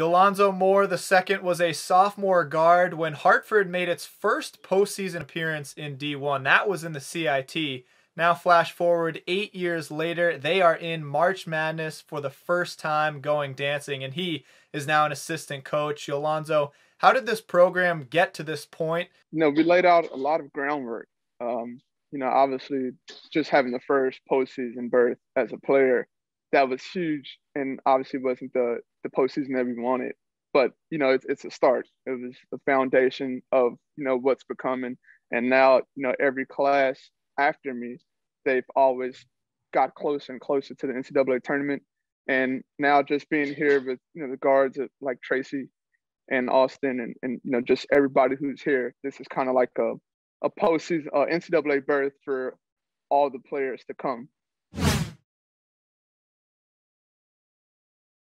Yolonzo Moore II was a sophomore guard when Hartford made its first postseason appearance in D1. That was in the CIT. Now flash forward eight years later, they are in March Madness for the first time going dancing, and he is now an assistant coach. Yolonzo, how did this program get to this point? You know, we laid out a lot of groundwork. Um, you know, obviously, just having the first postseason berth as a player – that was huge and obviously wasn't the the postseason that we wanted. But you know, it's it's a start. It was the foundation of you know what's becoming, and now you know every class after me, they've always got closer and closer to the NCAA tournament. And now just being here with you know the guards of, like Tracy and Austin and, and you know just everybody who's here, this is kind of like a a postseason uh, NCAA birth for all the players to come.